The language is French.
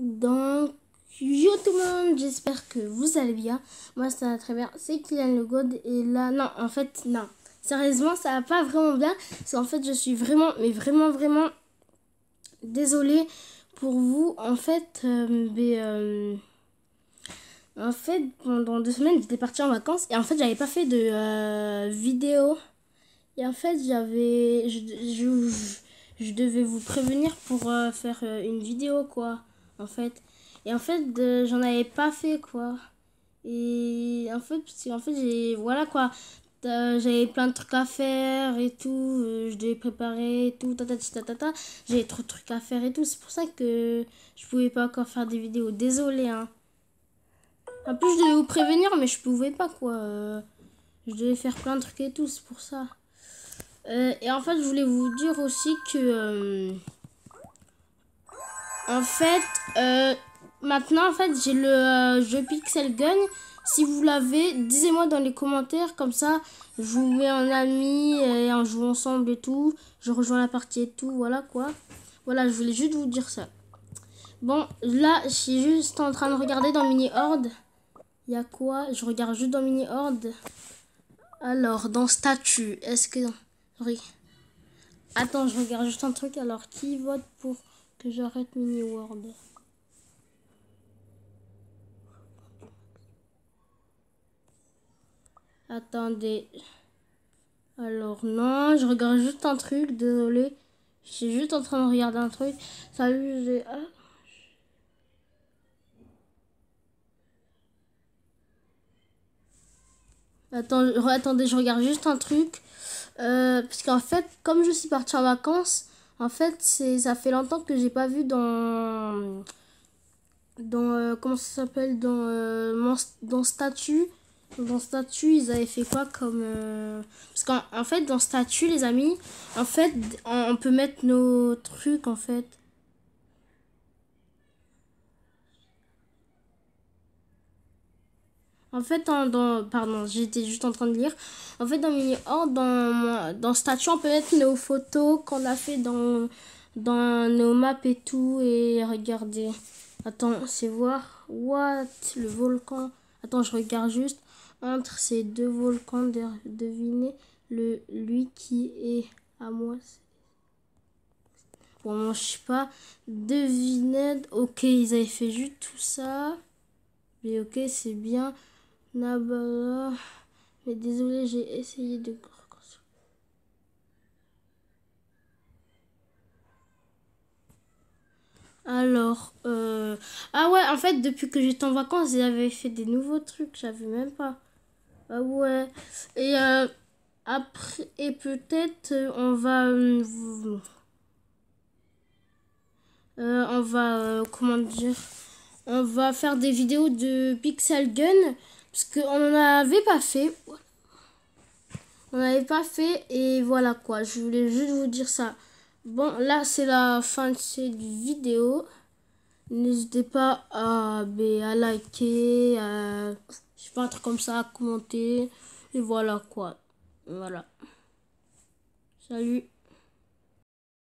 Donc, yo tout le monde, j'espère que vous allez bien. Moi, va très bien, c'est Kylian Le God. Et là, non, en fait, non. Sérieusement, ça va pas vraiment bien. Parce en fait, je suis vraiment, mais vraiment, vraiment désolée pour vous. En fait, euh, mais, euh, en fait, pendant deux semaines, j'étais partie en vacances. Et en fait, j'avais pas fait de euh, vidéo. Et en fait, j'avais. je, devais vous prévenir pour faire une vidéo, quoi en fait. Et en fait, j'en avais pas fait, quoi. Et en fait, parce en fait, j'ai. Voilà, quoi. Euh, j'avais plein de trucs à faire et tout. Euh, je devais préparer et tout. Tata, J'avais trop de trucs à faire et tout. C'est pour ça que je pouvais pas encore faire des vidéos. Désolé, hein. En plus, je devais vous prévenir, mais je pouvais pas, quoi. Euh, je devais faire plein de trucs et tout. C'est pour ça. et en fait, je voulais vous dire aussi que. En fait, euh, maintenant, en fait, j'ai le euh, jeu Pixel Gun. Si vous l'avez, dites moi dans les commentaires, comme ça, je vous mets en ami et on joue ensemble et tout. Je rejoins la partie et tout, voilà quoi. Voilà, je voulais juste vous dire ça. Bon, là, je suis juste en train de regarder dans Mini Horde. Il y a quoi Je regarde juste dans Mini Horde. Alors, dans Statue, est-ce que... Oui. Attends, je regarde juste un truc. Alors, qui vote pour que j'arrête Mini World. Attendez. Alors non, je regarde juste un truc, désolé. Je suis juste en train de regarder un truc. Salut, j'ai... Attends, attendez, je regarde juste un truc. Euh, parce qu'en fait, comme je suis parti en vacances, en fait, c'est ça fait longtemps que j'ai pas vu dans dans euh, comment ça s'appelle dans euh, Statue, dans statut dans ils avaient fait quoi comme euh, parce qu'en fait dans Statue, les amis en fait on, peut mettre nos trucs en fait En fait, hein, dans, pardon, j'étais juste en train de lire. En fait, dans Mini dans, Statue, on peut mettre nos photos qu'on a fait dans, dans nos maps et tout. Et regardez. Attends, c'est voir. What Le volcan. Attends, je regarde juste. Entre ces deux volcans, devinez le, lui qui est à moi. Bon, je sais pas. Devinez. Ok, ils avaient fait juste tout ça. Mais ok, c'est bien mais désolé, j'ai essayé de Alors, euh, ah ouais, en fait, depuis que j'étais en vacances, j'avais fait des nouveaux trucs, j'avais même pas. Ah ouais. Et euh, après, et peut-être euh, on va, on va, comment dire, on va faire des vidéos de Pixel Gun. Ce qu'on n'avait pas fait. On n'avait pas fait et voilà quoi. Je voulais juste vous dire ça. Bon, là c'est la fin de cette vidéo. N'hésitez pas à, ben, à liker, je sais pas, un truc comme ça, à commenter. Et voilà quoi. Voilà. Salut.